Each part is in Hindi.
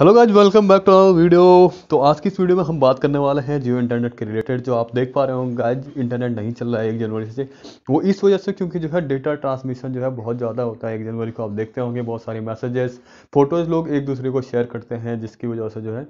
hello guys welcome back to our video तो आज की इस वीडियो में हम बात करने वाले हैं जियो इंटरनेट के रिलेटेड जो आप देख पा रहे हो गाइज इंटरनेट नहीं चल रहा है एक जनवरी से वो इस वजह से क्योंकि जो है डेटा ट्रांसमिशन जो है बहुत ज़्यादा होता है एक जनवरी को आप देखते होंगे बहुत सारे मैसेजेस फोटोज़ लोग एक दूसरे को शेयर करते हैं जिसकी वजह से जो है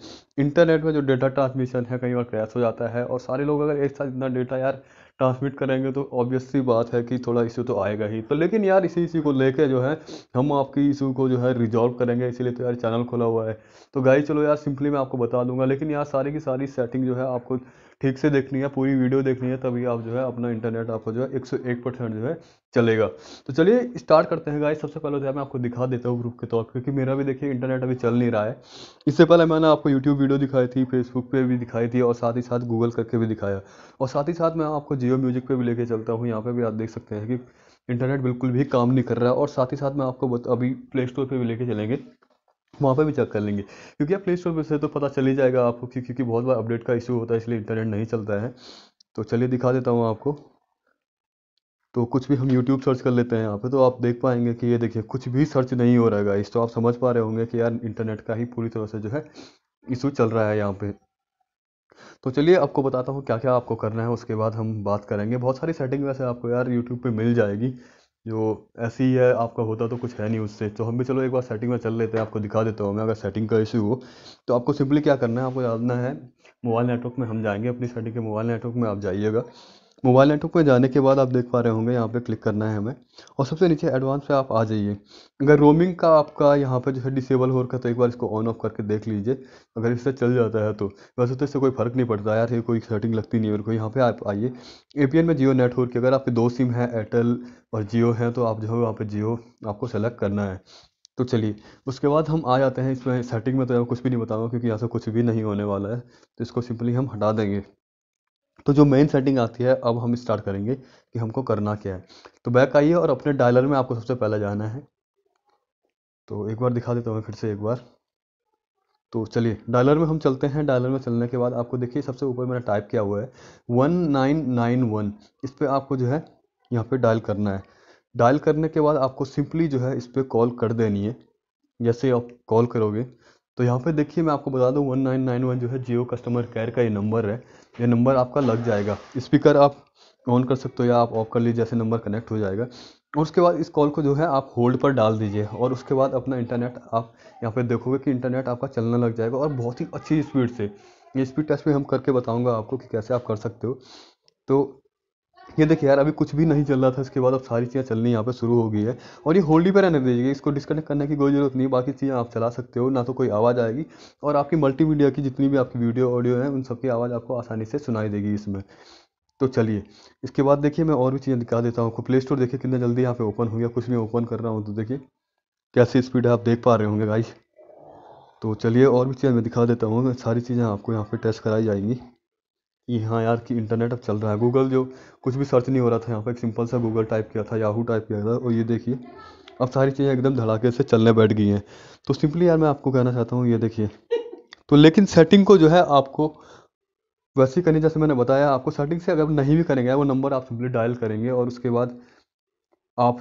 इंटरनेट में जो डेटा ट्रांसमिशन है कई बार क्रैश हो जाता है और सारे लोग अगर एक साथ इतना डेटा यार ट्रांसमिट करेंगे तो ऑब्वियसली बात है कि थोड़ा इशू तो आएगा ही तो लेकिन यार इसी इशू को लेकर जो है हम आपकी इशू को जो है रिजॉल्व करेंगे इसीलिए तो यार चैनल खुला हुआ है तो गाई चलो यार सिंपली मैं आपको बता दूंगा लेकिन यार सारी की सारी सेटिंग जो है आपको ठीक से देखनी है पूरी वीडियो देखनी है तभी आप जो है अपना इंटरनेट आपको जो है एक सौ एक परसेंट जो है चलेगा तो चलिए स्टार्ट करते हैं गाइस सबसे पहले जो तो है मैं आपको दिखा देता हूँ ग्रुप के तौर पर क्योंकि मेरा भी देखिए इंटरनेट अभी चल नहीं रहा है इससे पहले मैंने आपको यूट्यूब वीडियो दिखाई थी फेसबुक पर भी दिखाई थी और साथ ही साथ गूगल करके भी दिखाया और साथ ही साथ मैं आपको जियो म्यूजिक पर भी लेके चलता हूँ यहाँ पर भी आप देख सकते हैं कि इंटरनेट बिल्कुल भी काम नहीं कर रहा है और साथ ही साथ मैं आपको अभी प्ले स्टोर पर भी लेके चलेंगे वहाँ पर भी चेक कर लेंगे क्योंकि आप प्ले स्टोर से तो पता चल ही जाएगा आपको क्योंकि बहुत बार अपडेट का इशू होता है इसलिए इंटरनेट नहीं चलता है तो चलिए दिखा देता हूँ आपको तो कुछ भी हम यूट्यूब सर्च कर लेते हैं यहाँ पे तो आप देख पाएंगे कि ये देखिए कुछ भी सर्च नहीं हो रहा है इस तो आप समझ पा रहे होंगे कि यार इंटरनेट का ही पूरी तरह से जो है इशू चल रहा है यहाँ पे तो चलिए आपको बताता हूँ क्या क्या आपको करना है उसके बाद हम बात करेंगे बहुत सारी सेटिंग वैसे आपको यार यूट्यूब पर मिल जाएगी जो ऐसे ही है आपका होता तो कुछ है नहीं उससे तो हम भी चलो एक बार सेटिंग में चल लेते हैं आपको दिखा देता हूँ मैं अगर सेटिंग का इशू हो तो आपको सिंपली क्या करना है आपको जानना है मोबाइल नेटवर्क में हम जाएंगे अपनी सेटिंग के मोबाइल नेटवर्क में आप जाइएगा मोबाइल नेटवर्क में जाने के बाद आप देख पा रहे होंगे यहाँ पे क्लिक करना है हमें और सबसे नीचे एडवांस पे आप आ जाइए अगर रोमिंग का आपका यहाँ पे है डिसेबल हो रखा तो एक बार इसको ऑन ऑफ करके देख लीजिए अगर इससे चल जाता है तो वैसे तो इससे कोई फ़र्क नहीं पड़ता यार ये कोई सेटिंग लगती नहीं है मेरे को यहाँ पर आप आइए ए में जियो नेटवर्क की अगर आपके दो सिम हैं एयरटेल और जियो हैं तो आप जो है वहाँ पर जियो आपको सेलेक्ट करना है तो चलिए उसके बाद हम आ जाते हैं इसमें सेटिंग में तो कुछ भी नहीं बताऊँगा क्योंकि यहाँ से कुछ भी नहीं होने वाला है तो इसको सिंपली हम हटा देंगे तो जो मेन सेटिंग आती है अब हम स्टार्ट करेंगे कि हमको करना क्या है तो बैक आइए और अपने डायलर में आपको सबसे पहले जाना है तो एक बार दिखा देता हूँ फिर से एक बार तो चलिए डायलर में हम चलते हैं डायलर में चलने के बाद आपको देखिए सबसे ऊपर मैंने टाइप किया हुआ है वन नाइन नाइन वन इस पर आपको जो है यहाँ पे डायल करना है डायल करने के बाद आपको सिंपली जो है इस पर कॉल कर देनी है जैसे आप कॉल करोगे तो यहाँ पे देखिए मैं आपको बता दूँ वन नाइन नाइन वन जो है जियो कस्टमर केयर का ये नंबर है ये नंबर आपका लग जाएगा स्पीकर आप ऑन कर सकते हो या आप ऑफ कर लीजिए जैसे नंबर कनेक्ट हो जाएगा और उसके बाद इस कॉल को जो है आप होल्ड पर डाल दीजिए और उसके बाद अपना इंटरनेट आप यहाँ पे देखोगे कि इंटरनेट आपका चलने लग जाएगा और बहुत ही अच्छी स्पीड से ये स्पीड टेस्ट भी हम करके बताऊँगा आपको कि कैसे आप कर सकते हो तो ये देखिए यार अभी कुछ भी नहीं चल रहा था इसके बाद अब सारी चीज़ें चलनी यहाँ पे शुरू हो गई है और ये होल्डी पर रहने दीजिए इसको डिस्कनेक्ट करने की कोई ज़रूरत नहीं बाकी चीज़ें आप चला सकते हो ना तो कोई आवाज़ आएगी और आपकी मल्टीमीडिया की जितनी भी आपकी वीडियो ऑडियो है उन सबकी आवाज़ आपको आसानी से सुनाई देगी इसमें तो चलिए इसके बाद देखिए मैं और भी चीज़ें दिखा देता हूँ प्ले स्टोर देखिए कितना जल्दी यहाँ पे ओपन हो गया कुछ नहीं ओपन कर रहा हूँ तो देखिए कैसी स्पीड है आप देख पा रहे होंगे गाइस तो चलिए और भी चीज़ें मैं दिखा देता हूँ सारी चीज़ें आपको यहाँ पर टेस्ट कराई जाएंगी यहाँ हाँ यार कि इंटरनेट अब चल रहा है गूगल जो कुछ भी सर्च नहीं हो रहा था यहाँ पर एक सिंपल सा गूगल टाइप किया था याहू टाइप किया था और ये देखिए अब सारी चीज़ें एकदम धड़ाके से चलने बैठ गई हैं तो सिंपली यार मैं आपको कहना चाहता हूँ ये देखिए तो लेकिन सेटिंग को जो है आपको वैसे करनी जैसे मैंने बताया आपको सेटिंग से अगर नहीं भी करेंगे वो नंबर आप सिंपली डायल करेंगे और उसके बाद आप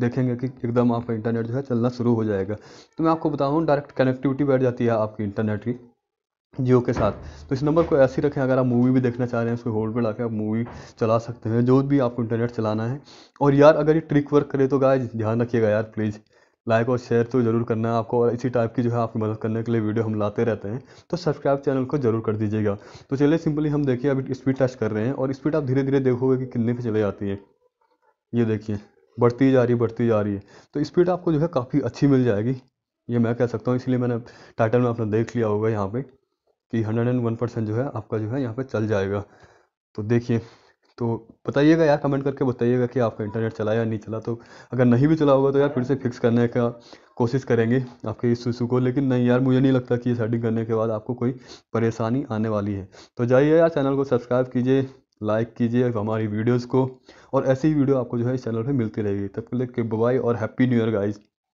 देखेंगे कि एकदम आपका इंटरनेट जो है चलना शुरू हो जाएगा तो मैं आपको बताऊँ डायरेक्ट कनेक्टिविटी बैठ जाती है आपकी इंटरनेट की जियो के साथ तो इस नंबर को ऐसे ही रखें अगर आप मूवी भी देखना चाह रहे हैं उसको होल्ड पर रखें आप मूवी चला सकते हैं जो भी आपको इंटरनेट चलाना है और यार अगर ये ट्रिक वर्क करे तो गाय ध्यान रखिएगा यार प्लीज़ लाइक और शेयर तो ज़रूर करना है आपको और इसी टाइप की जो है आपकी मदद करने के लिए वीडियो हम लाते रहते हैं तो सब्सक्राइब चैनल को जरूर कर दीजिएगा तो चलिए सिंपली हम देखिए अभी स्पीड टेस्ट कर रहे हैं और स्पीड आप धीरे धीरे देखोगे कि कितने पे चले जाती है ये देखिए बढ़ती जा रही है बढ़ती जा रही है तो स्पीड आपको जो है काफ़ी अच्छी मिल जाएगी ये मैं कह सकता हूँ इसलिए मैंने टाइटल में आपने देख लिया होगा यहाँ पर कि हंड्रेड एंड वन परसेंट जो है आपका जो है यहाँ पर चल जाएगा तो देखिए तो बताइएगा यार कमेंट करके बताइएगा कि आपका इंटरनेट चला या नहीं चला तो अगर नहीं भी चला होगा तो यार फिर से फिक्स करने का कोशिश करेंगे आपके इस इशू को लेकिन नहीं यार मुझे नहीं लगता कि ये सेटिंग करने के बाद आपको कोई परेशानी आने वाली है तो जाइए यार चैनल को सब्सक्राइब कीजिए लाइक कीजिए हमारी वीडियोज़ को और ऐसी ही वीडियो आपको जो है इस चैनल पर मिलती रहेगी तब के लिए बाय और हैप्पी न्यू ईयर गाइज़